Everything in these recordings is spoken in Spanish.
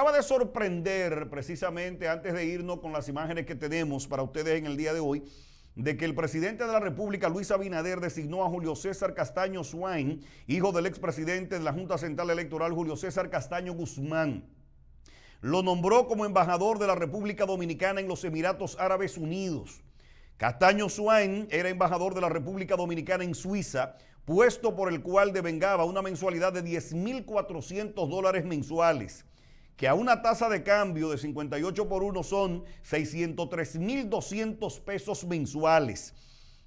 acaba de sorprender precisamente antes de irnos con las imágenes que tenemos para ustedes en el día de hoy de que el presidente de la República, Luis Abinader, designó a Julio César Castaño Swain, hijo del expresidente de la Junta Central Electoral, Julio César Castaño Guzmán. Lo nombró como embajador de la República Dominicana en los Emiratos Árabes Unidos. Castaño Swain era embajador de la República Dominicana en Suiza, puesto por el cual devengaba una mensualidad de 10.400 dólares mensuales que a una tasa de cambio de 58 por 1 son 603.200 pesos mensuales.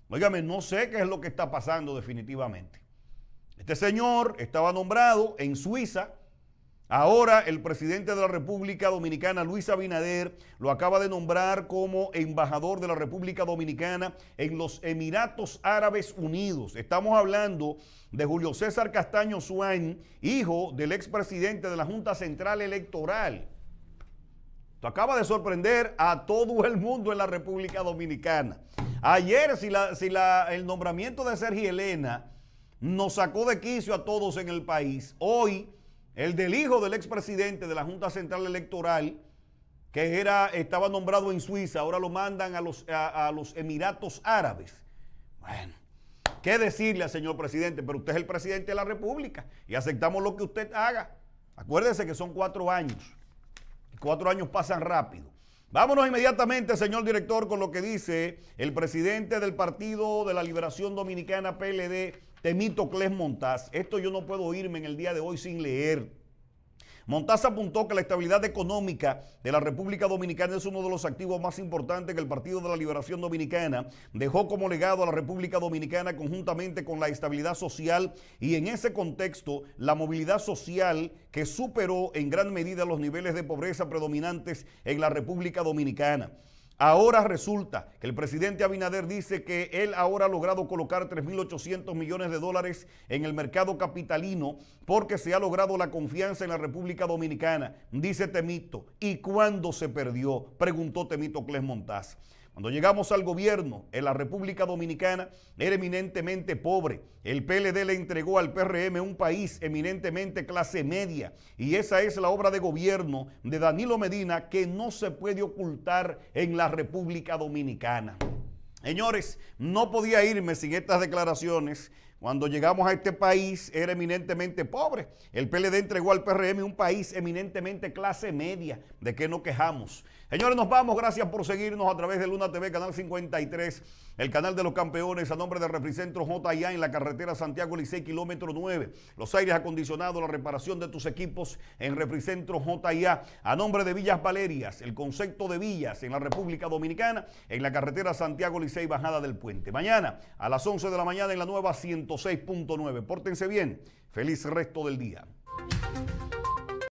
Óigame, no sé qué es lo que está pasando definitivamente. Este señor estaba nombrado en Suiza Ahora el presidente de la República Dominicana, Luis Abinader, lo acaba de nombrar como embajador de la República Dominicana en los Emiratos Árabes Unidos. Estamos hablando de Julio César Castaño Suárez, hijo del expresidente de la Junta Central Electoral. Esto acaba de sorprender a todo el mundo en la República Dominicana. Ayer, si, si el nombramiento de Sergio Elena nos sacó de quicio a todos en el país, hoy el del hijo del expresidente de la Junta Central Electoral, que era, estaba nombrado en Suiza, ahora lo mandan a los, a, los Emiratos Árabes. Bueno, ¿qué decirle al señor presidente? Pero usted es el presidente de la República y aceptamos lo que usted haga. Acuérdese que son cuatro años. Cuatro años pasan rápido. Vámonos inmediatamente, señor director, con lo que dice el presidente del Partido de la Liberación Dominicana, PLD, Temito Cles Montaz. Esto yo no puedo irme en el día de hoy sin leer Montaza apuntó que la estabilidad económica de la República Dominicana es uno de los activos más importantes que el Partido de la Liberación Dominicana dejó como legado a la República Dominicana conjuntamente con la estabilidad social y en ese contexto la movilidad social que superó en gran medida los niveles de pobreza predominantes en la República Dominicana. Ahora resulta que el presidente Abinader dice que él ahora ha logrado colocar 3.800 millones de dólares en el mercado capitalino porque se ha logrado la confianza en la República Dominicana, dice Temito. ¿Y cuándo se perdió? Preguntó Temito Clés Montaz. Cuando llegamos al gobierno en la República Dominicana, era eminentemente pobre. El PLD le entregó al PRM un país eminentemente clase media. Y esa es la obra de gobierno de Danilo Medina que no se puede ocultar en la República Dominicana. Señores, no podía irme sin estas declaraciones. Cuando llegamos a este país era eminentemente pobre. El PLD entregó al PRM un país eminentemente clase media. ¿De qué no quejamos? Señores, nos vamos. Gracias por seguirnos a través de Luna TV, Canal 53, el canal de los campeones, a nombre de Refricentro JIA en la carretera Santiago Licey, kilómetro 9. Los aires acondicionados, la reparación de tus equipos en Refricentro JIA. A nombre de Villas Valerias, el concepto de villas en la República Dominicana, en la carretera Santiago Licey Bajada del Puente. Mañana a las 11 de la mañana en la nueva 106.9. Pórtense bien. Feliz resto del día.